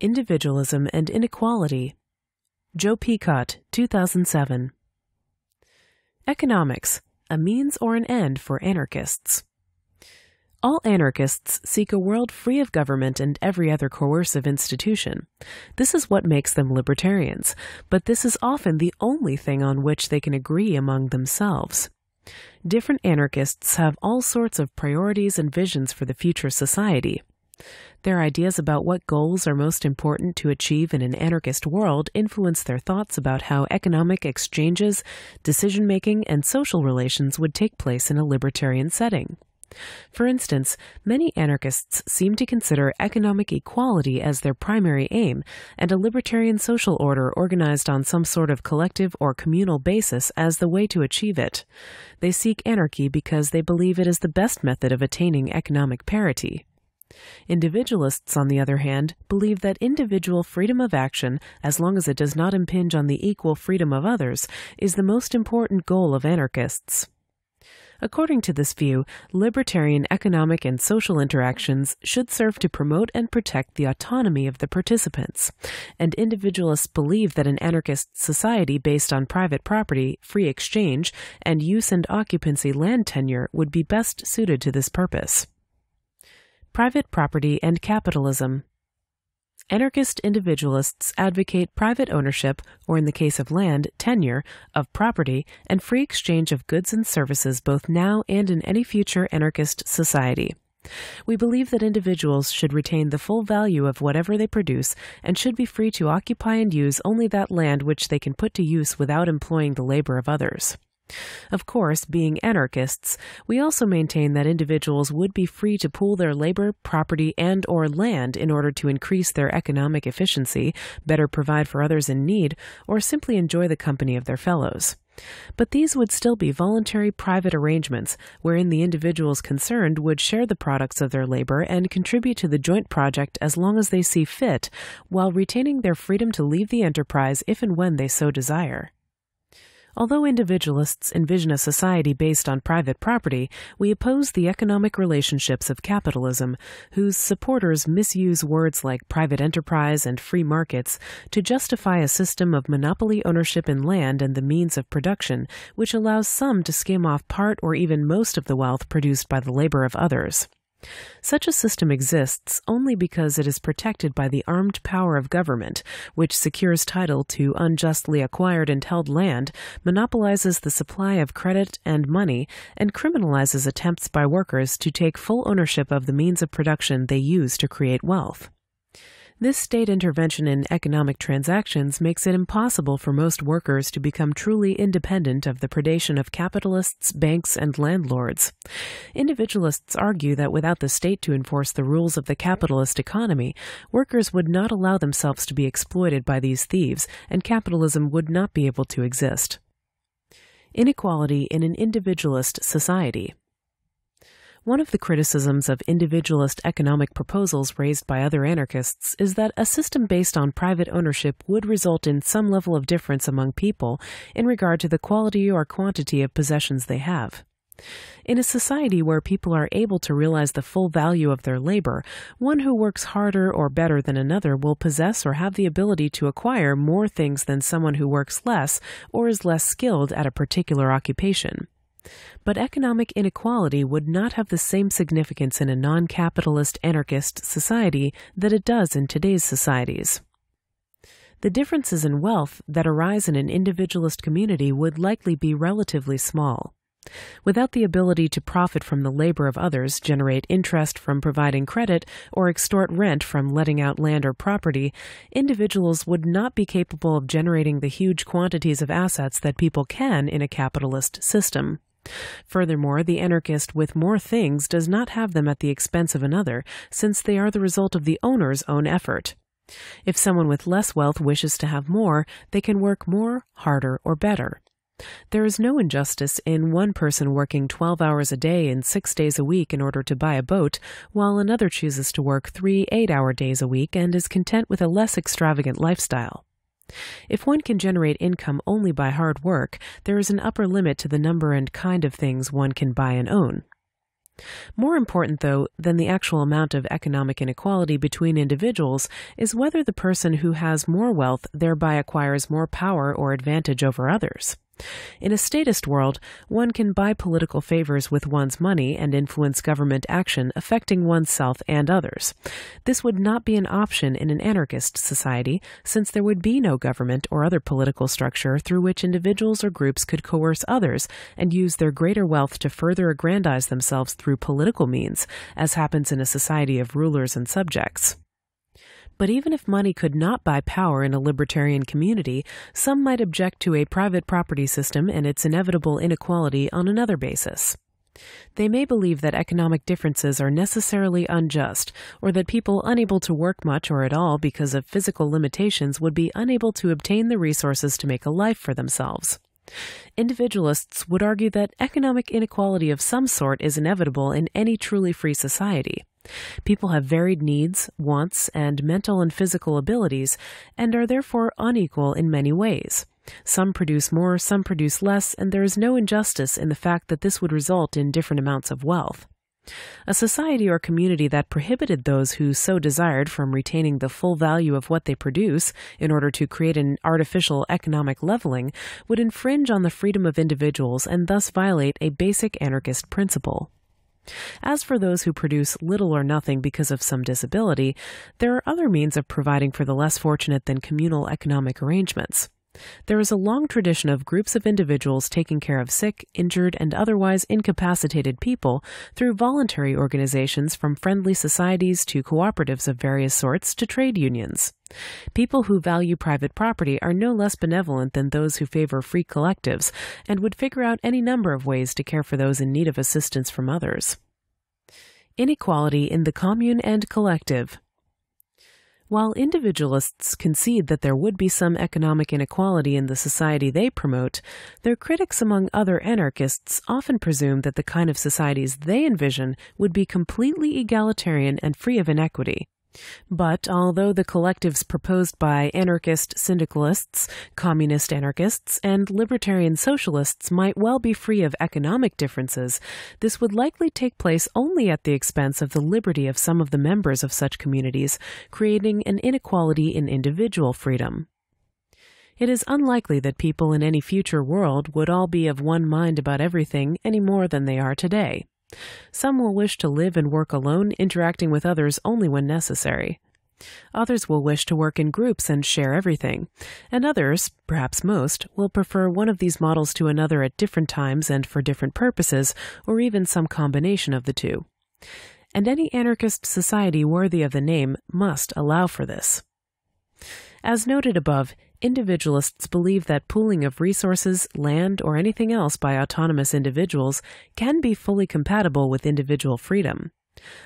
Individualism and Inequality. Joe Peacock, 2007. Economics, a means or an end for anarchists. All anarchists seek a world free of government and every other coercive institution. This is what makes them libertarians, but this is often the only thing on which they can agree among themselves. Different anarchists have all sorts of priorities and visions for the future society. Their ideas about what goals are most important to achieve in an anarchist world influence their thoughts about how economic exchanges, decision making, and social relations would take place in a libertarian setting. For instance, many anarchists seem to consider economic equality as their primary aim, and a libertarian social order organized on some sort of collective or communal basis as the way to achieve it. They seek anarchy because they believe it is the best method of attaining economic parity. Individualists, on the other hand, believe that individual freedom of action, as long as it does not impinge on the equal freedom of others, is the most important goal of anarchists. According to this view, libertarian economic and social interactions should serve to promote and protect the autonomy of the participants, and individualists believe that an anarchist society based on private property, free exchange, and use and occupancy land tenure would be best suited to this purpose private property and capitalism. Anarchist individualists advocate private ownership, or in the case of land, tenure, of property and free exchange of goods and services both now and in any future anarchist society. We believe that individuals should retain the full value of whatever they produce and should be free to occupy and use only that land which they can put to use without employing the labor of others. Of course, being anarchists, we also maintain that individuals would be free to pool their labor, property, and or land in order to increase their economic efficiency, better provide for others in need, or simply enjoy the company of their fellows. But these would still be voluntary private arrangements wherein the individuals concerned would share the products of their labor and contribute to the joint project as long as they see fit, while retaining their freedom to leave the enterprise if and when they so desire. Although individualists envision a society based on private property, we oppose the economic relationships of capitalism, whose supporters misuse words like private enterprise and free markets to justify a system of monopoly ownership in land and the means of production, which allows some to skim off part or even most of the wealth produced by the labor of others. Such a system exists only because it is protected by the armed power of government, which secures title to unjustly acquired and held land, monopolizes the supply of credit and money, and criminalizes attempts by workers to take full ownership of the means of production they use to create wealth. This state intervention in economic transactions makes it impossible for most workers to become truly independent of the predation of capitalists, banks, and landlords. Individualists argue that without the state to enforce the rules of the capitalist economy, workers would not allow themselves to be exploited by these thieves, and capitalism would not be able to exist. Inequality in an individualist society. One of the criticisms of individualist economic proposals raised by other anarchists is that a system based on private ownership would result in some level of difference among people in regard to the quality or quantity of possessions they have. In a society where people are able to realize the full value of their labor, one who works harder or better than another will possess or have the ability to acquire more things than someone who works less or is less skilled at a particular occupation. But economic inequality would not have the same significance in a non capitalist anarchist society that it does in today's societies. The differences in wealth that arise in an individualist community would likely be relatively small. Without the ability to profit from the labor of others, generate interest from providing credit, or extort rent from letting out land or property, individuals would not be capable of generating the huge quantities of assets that people can in a capitalist system. Furthermore, the anarchist with more things does not have them at the expense of another, since they are the result of the owner's own effort. If someone with less wealth wishes to have more, they can work more, harder, or better. There is no injustice in one person working 12 hours a day and six days a week in order to buy a boat, while another chooses to work three eight hour days a week and is content with a less extravagant lifestyle. If one can generate income only by hard work, there is an upper limit to the number and kind of things one can buy and own. More important, though, than the actual amount of economic inequality between individuals is whether the person who has more wealth thereby acquires more power or advantage over others. In a statist world, one can buy political favors with one's money and influence government action affecting oneself and others. This would not be an option in an anarchist society, since there would be no government or other political structure through which individuals or groups could coerce others and use their greater wealth to further aggrandize themselves through political means, as happens in a society of rulers and subjects. But even if money could not buy power in a libertarian community, some might object to a private property system and its inevitable inequality on another basis. They may believe that economic differences are necessarily unjust, or that people unable to work much or at all because of physical limitations would be unable to obtain the resources to make a life for themselves. Individualists would argue that economic inequality of some sort is inevitable in any truly free society. People have varied needs, wants, and mental and physical abilities, and are therefore unequal in many ways. Some produce more, some produce less, and there is no injustice in the fact that this would result in different amounts of wealth. A society or community that prohibited those who so desired from retaining the full value of what they produce in order to create an artificial economic leveling would infringe on the freedom of individuals and thus violate a basic anarchist principle. As for those who produce little or nothing because of some disability, there are other means of providing for the less fortunate than communal economic arrangements. There is a long tradition of groups of individuals taking care of sick, injured, and otherwise incapacitated people through voluntary organizations from friendly societies to cooperatives of various sorts to trade unions. People who value private property are no less benevolent than those who favor free collectives and would figure out any number of ways to care for those in need of assistance from others. Inequality in the commune and collective. While individualists concede that there would be some economic inequality in the society they promote, their critics among other anarchists often presume that the kind of societies they envision would be completely egalitarian and free of inequity. But although the collectives proposed by anarchist syndicalists, communist anarchists, and libertarian socialists might well be free of economic differences, this would likely take place only at the expense of the liberty of some of the members of such communities, creating an inequality in individual freedom. It is unlikely that people in any future world would all be of one mind about everything any more than they are today. Some will wish to live and work alone, interacting with others only when necessary. Others will wish to work in groups and share everything, and others, perhaps most, will prefer one of these models to another at different times and for different purposes, or even some combination of the two. And any anarchist society worthy of the name must allow for this. As noted above, Individualists believe that pooling of resources, land, or anything else by autonomous individuals can be fully compatible with individual freedom.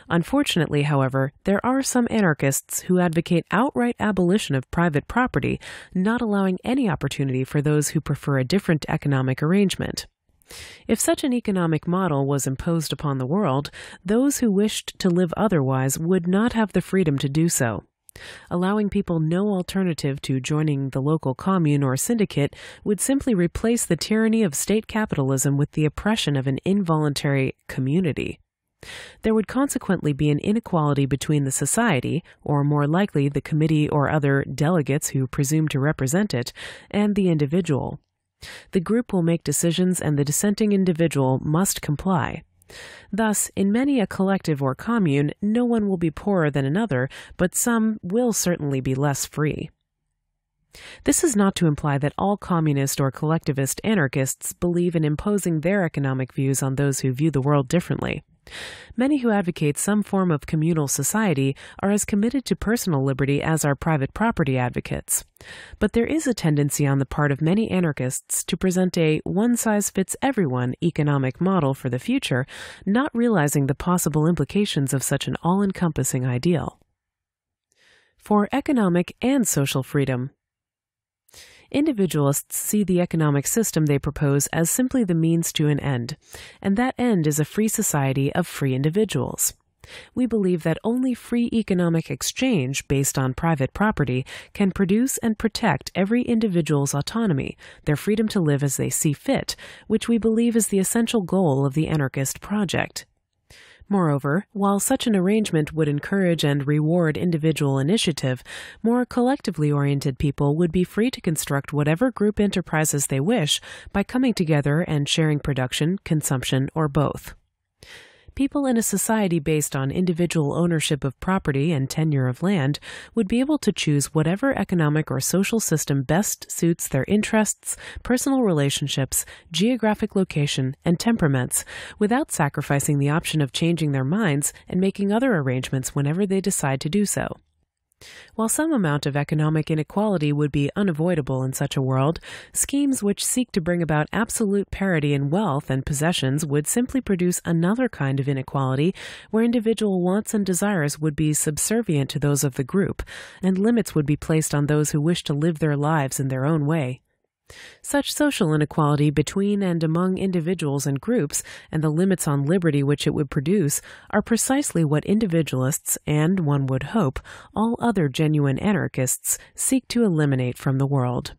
Unfortunately, however, there are some anarchists who advocate outright abolition of private property, not allowing any opportunity for those who prefer a different economic arrangement. If such an economic model was imposed upon the world, those who wished to live otherwise would not have the freedom to do so. Allowing people no alternative to joining the local commune or syndicate would simply replace the tyranny of state capitalism with the oppression of an involuntary community. There would consequently be an inequality between the society, or more likely the committee or other delegates who presume to represent it, and the individual. The group will make decisions and the dissenting individual must comply. Thus, in many a collective or commune, no one will be poorer than another, but some will certainly be less free. This is not to imply that all communist or collectivist anarchists believe in imposing their economic views on those who view the world differently. Many who advocate some form of communal society are as committed to personal liberty as are private property advocates. But there is a tendency on the part of many anarchists to present a one size fits everyone economic model for the future, not realizing the possible implications of such an all encompassing ideal. For economic and social freedom, Individualists see the economic system they propose as simply the means to an end, and that end is a free society of free individuals. We believe that only free economic exchange based on private property can produce and protect every individual's autonomy, their freedom to live as they see fit, which we believe is the essential goal of the anarchist project. Moreover, while such an arrangement would encourage and reward individual initiative, more collectively oriented people would be free to construct whatever group enterprises they wish by coming together and sharing production, consumption, or both people in a society based on individual ownership of property and tenure of land would be able to choose whatever economic or social system best suits their interests, personal relationships, geographic location, and temperaments, without sacrificing the option of changing their minds and making other arrangements whenever they decide to do so. While some amount of economic inequality would be unavoidable in such a world, schemes which seek to bring about absolute parity in wealth and possessions would simply produce another kind of inequality where individual wants and desires would be subservient to those of the group, and limits would be placed on those who wish to live their lives in their own way. Such social inequality between and among individuals and groups, and the limits on liberty which it would produce, are precisely what individualists and, one would hope, all other genuine anarchists seek to eliminate from the world.